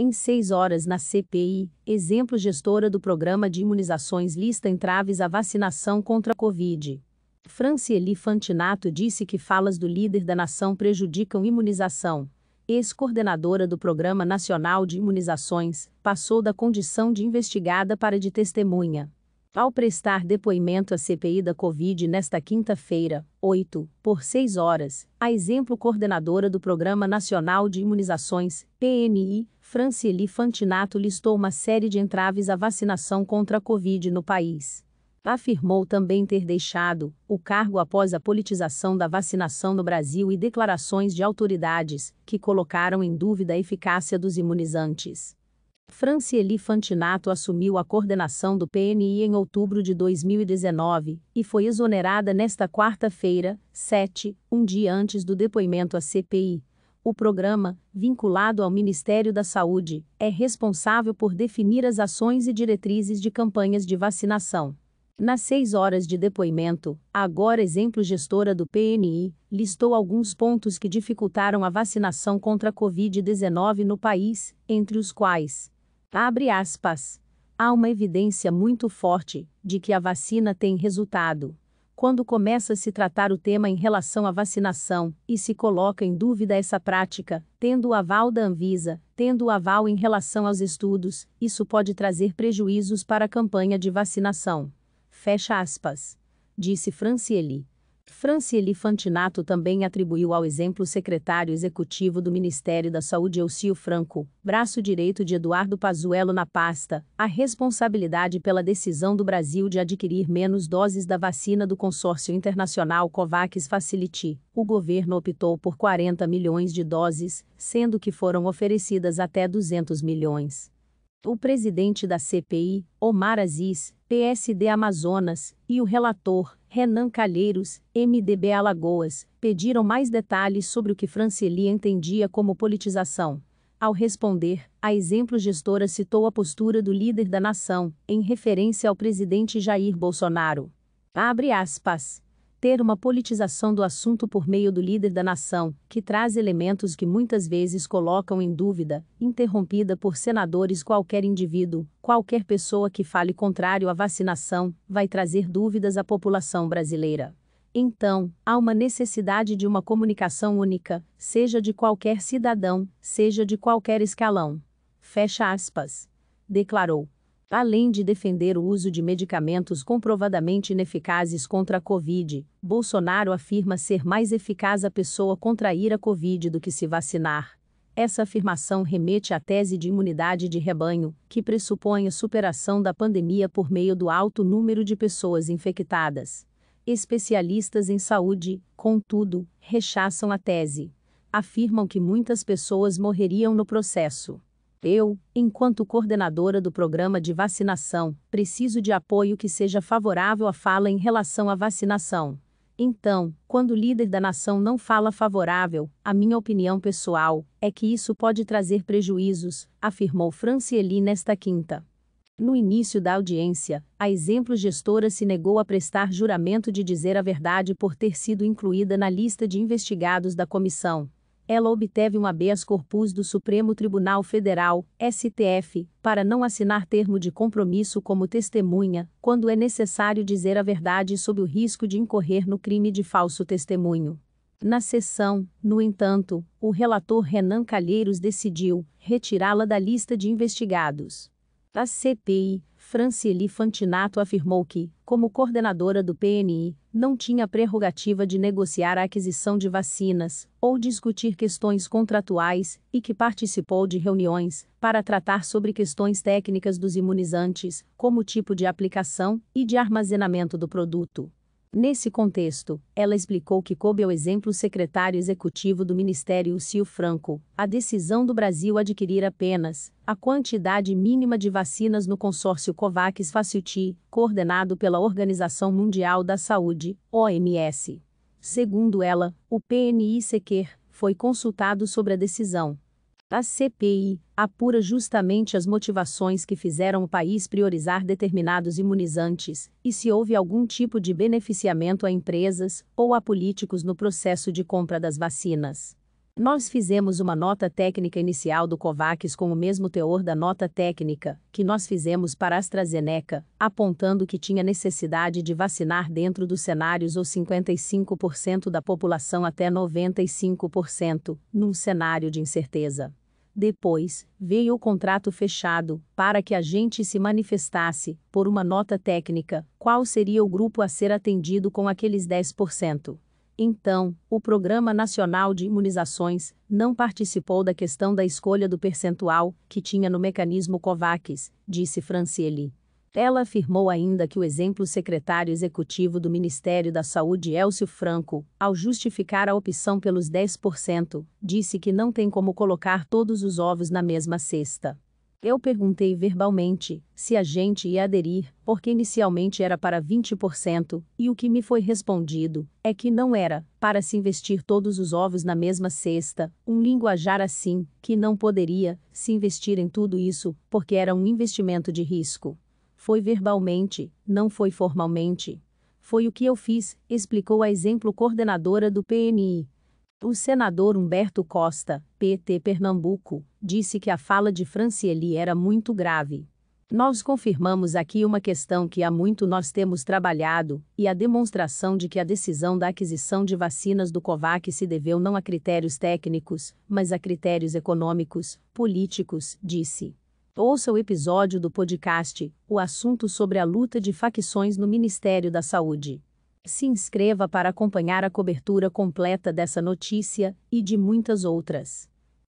Em seis horas na CPI, exemplo gestora do programa de imunizações lista entraves à vacinação contra a Covid. Francieli Fantinato disse que falas do líder da nação prejudicam imunização. Ex-coordenadora do Programa Nacional de Imunizações, passou da condição de investigada para de testemunha. Ao prestar depoimento à CPI da Covid nesta quinta-feira, 8, por 6 horas, a exemplo coordenadora do Programa Nacional de Imunizações, PNI, Francieli Fantinato listou uma série de entraves à vacinação contra a Covid no país. Afirmou também ter deixado o cargo após a politização da vacinação no Brasil e declarações de autoridades que colocaram em dúvida a eficácia dos imunizantes. Francieli Fantinato assumiu a coordenação do PNI em outubro de 2019 e foi exonerada nesta quarta-feira, 7, um dia antes do depoimento à CPI. O programa, vinculado ao Ministério da Saúde, é responsável por definir as ações e diretrizes de campanhas de vacinação. Nas seis horas de depoimento, a agora exemplo gestora do PNI, listou alguns pontos que dificultaram a vacinação contra a Covid-19 no país, entre os quais, abre aspas, há uma evidência muito forte de que a vacina tem resultado quando começa a se tratar o tema em relação à vacinação e se coloca em dúvida essa prática, tendo o aval da Anvisa, tendo o aval em relação aos estudos, isso pode trazer prejuízos para a campanha de vacinação. Fecha aspas. Disse Francieli. Franciele Fantinato também atribuiu ao exemplo secretário executivo do Ministério da Saúde Elcio Franco, braço direito de Eduardo Pazuello na pasta, a responsabilidade pela decisão do Brasil de adquirir menos doses da vacina do consórcio internacional COVAX Facility. O governo optou por 40 milhões de doses, sendo que foram oferecidas até 200 milhões o presidente da CPI, Omar Aziz, PSD Amazonas, e o relator, Renan Calheiros, MDB Alagoas, pediram mais detalhes sobre o que Franceli entendia como politização. Ao responder, a exemplo gestora citou a postura do líder da nação, em referência ao presidente Jair Bolsonaro. Abre aspas ter uma politização do assunto por meio do líder da nação, que traz elementos que muitas vezes colocam em dúvida, interrompida por senadores qualquer indivíduo, qualquer pessoa que fale contrário à vacinação, vai trazer dúvidas à população brasileira. Então, há uma necessidade de uma comunicação única, seja de qualquer cidadão, seja de qualquer escalão. Fecha aspas. Declarou além de defender o uso de medicamentos comprovadamente ineficazes contra a Covid, Bolsonaro afirma ser mais eficaz a pessoa contrair a Covid do que se vacinar. Essa afirmação remete à tese de imunidade de rebanho, que pressupõe a superação da pandemia por meio do alto número de pessoas infectadas. Especialistas em saúde, contudo, rechaçam a tese. Afirmam que muitas pessoas morreriam no processo. Eu, enquanto coordenadora do programa de vacinação, preciso de apoio que seja favorável à fala em relação à vacinação. Então, quando o líder da nação não fala favorável, a minha opinião pessoal é que isso pode trazer prejuízos, afirmou Francieli nesta quinta. No início da audiência, a exemplo gestora se negou a prestar juramento de dizer a verdade por ter sido incluída na lista de investigados da comissão, ela obteve um habeas corpus do Supremo Tribunal Federal, STF, para não assinar termo de compromisso como testemunha, quando é necessário dizer a verdade sob o risco de incorrer no crime de falso testemunho. Na sessão, no entanto, o relator Renan Calheiros decidiu retirá-la da lista de investigados. Da CPI, Francieli Fantinato afirmou que, como coordenadora do PNI, não tinha prerrogativa de negociar a aquisição de vacinas ou discutir questões contratuais e que participou de reuniões para tratar sobre questões técnicas dos imunizantes, como tipo de aplicação e de armazenamento do produto. Nesse contexto, ela explicou que coube ao exemplo secretário executivo do Ministério Cio Franco, a decisão do Brasil adquirir apenas a quantidade mínima de vacinas no consórcio COVAX Facility, coordenado pela Organização Mundial da Saúde, OMS. Segundo ela, o PNI Sequer foi consultado sobre a decisão a CPI apura justamente as motivações que fizeram o país priorizar determinados imunizantes e se houve algum tipo de beneficiamento a empresas ou a políticos no processo de compra das vacinas. Nós fizemos uma nota técnica inicial do COVAX com o mesmo teor da nota técnica que nós fizemos para a AstraZeneca, apontando que tinha necessidade de vacinar dentro dos cenários ou 55% da população até 95%, num cenário de incerteza. Depois, veio o contrato fechado, para que a gente se manifestasse, por uma nota técnica, qual seria o grupo a ser atendido com aqueles 10%. Então, o Programa Nacional de Imunizações não participou da questão da escolha do percentual que tinha no mecanismo COVAX, disse Francieli. Ela afirmou ainda que o exemplo secretário executivo do Ministério da Saúde, Elcio Franco, ao justificar a opção pelos 10%, disse que não tem como colocar todos os ovos na mesma cesta. Eu perguntei verbalmente se a gente ia aderir, porque inicialmente era para 20%, e o que me foi respondido é que não era, para se investir todos os ovos na mesma cesta, um linguajar assim, que não poderia se investir em tudo isso, porque era um investimento de risco. Foi verbalmente, não foi formalmente. Foi o que eu fiz, explicou a exemplo coordenadora do PNI. O senador Humberto Costa, PT Pernambuco, disse que a fala de Francieli era muito grave. Nós confirmamos aqui uma questão que há muito nós temos trabalhado, e a demonstração de que a decisão da aquisição de vacinas do COVAC se deveu não a critérios técnicos, mas a critérios econômicos, políticos, disse. Ouça o episódio do podcast O Assunto sobre a Luta de Facções no Ministério da Saúde. Se inscreva para acompanhar a cobertura completa dessa notícia e de muitas outras.